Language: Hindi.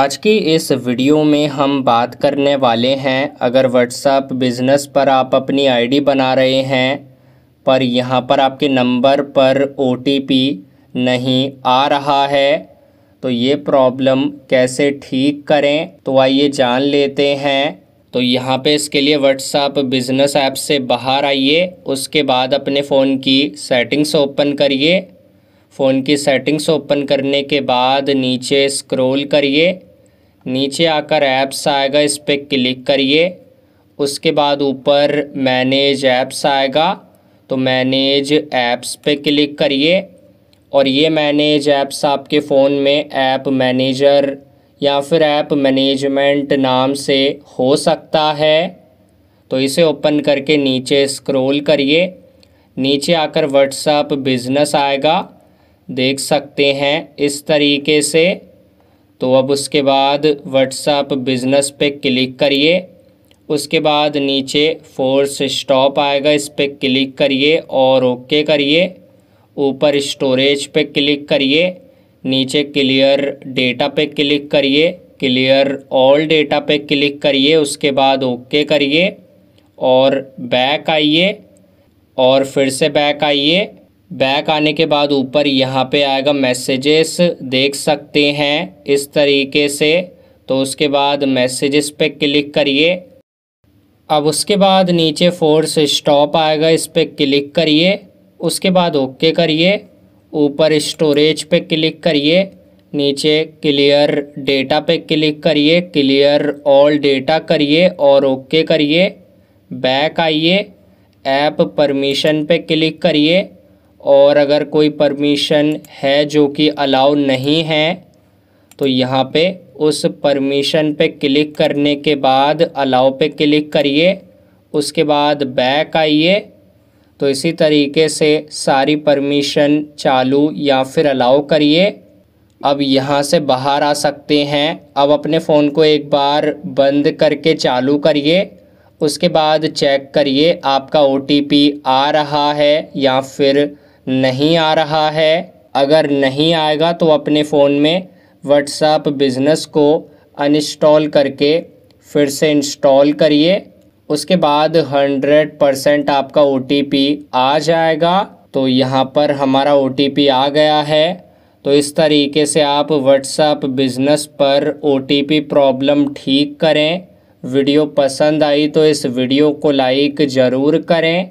आज की इस वीडियो में हम बात करने वाले हैं अगर व्हाट्सअप बिज़नेस पर आप अपनी आईडी बना रहे हैं पर यहाँ पर आपके नंबर पर ओ नहीं आ रहा है तो ये प्रॉब्लम कैसे ठीक करें तो आइए जान लेते हैं तो यहाँ पे इसके लिए व्हाट्सअप बिज़नेस ऐप से बाहर आइए उसके बाद अपने फ़ोन की सेटिंग्स ओपन करिए फ़ोन की सेटिंग्स ओपन करने के बाद नीचे स्क्रॉल करिए नीचे आकर ऐप्स आएगा इस पर क्लिक करिए उसके बाद ऊपर मैनेज ऐप्स आएगा तो मैनेज ऐप्स पे क्लिक करिए और ये मैनेज ऐप्स आपके फ़ोन में ऐप मैनेजर या फिर ऐप मैनेजमेंट नाम से हो सकता है तो इसे ओपन करके नीचे स्क्रॉल करिए नीचे आकर व्हाट्सएप बिज़नेस आएगा देख सकते हैं इस तरीके से तो अब उसके बाद व्हाट्सअप बिज़नेस पे क्लिक करिए उसके बाद नीचे फोर्स स्टॉप आएगा इस पर क्लिक करिए और ओके करिए ऊपर स्टोरेज पे क्लिक करिए नीचे क्लियर डेटा पे क्लिक करिए क्लियर ऑल डेटा पे क्लिक करिए उसके बाद ओके करिए और बैक आइए और फिर से बैक आइए बैक आने के बाद ऊपर यहाँ पे आएगा मैसेजेस देख सकते हैं इस तरीके से तो उसके बाद मैसेजेस पे क्लिक करिए अब उसके बाद नीचे फोर्स स्टॉप आएगा इस पर क्लिक करिए उसके बाद ओके करिए ऊपर स्टोरेज पे क्लिक करिए नीचे क्लियर डेटा पे क्लिक करिए क्लियर ऑल डेटा करिए और ओके करिए बैक आइए ऐप परमिशन पे क्लिक करिए और अगर कोई परमिशन है जो कि अलाउ नहीं है तो यहाँ पे उस परमिशन पे क्लिक करने के बाद अलाउ पे क्लिक करिए उसके बाद बैक आइए तो इसी तरीके से सारी परमिशन चालू या फिर अलाउ करिए अब यहाँ से बाहर आ सकते हैं अब अपने फ़ोन को एक बार बंद करके चालू करिए उसके बाद चेक करिए आपका ओ आ रहा है या फिर नहीं आ रहा है अगर नहीं आएगा तो अपने फ़ोन में व्हाट्सएप बिज़नेस को अनइंस्टॉल करके फिर से इंस्टॉल करिए उसके बाद 100 परसेंट आपका ओ आ जाएगा तो यहाँ पर हमारा ओ आ गया है तो इस तरीके से आप व्हाट्सएप बिज़नेस पर ओ प्रॉब्लम ठीक करें वीडियो पसंद आई तो इस वीडियो को लाइक ज़रूर करें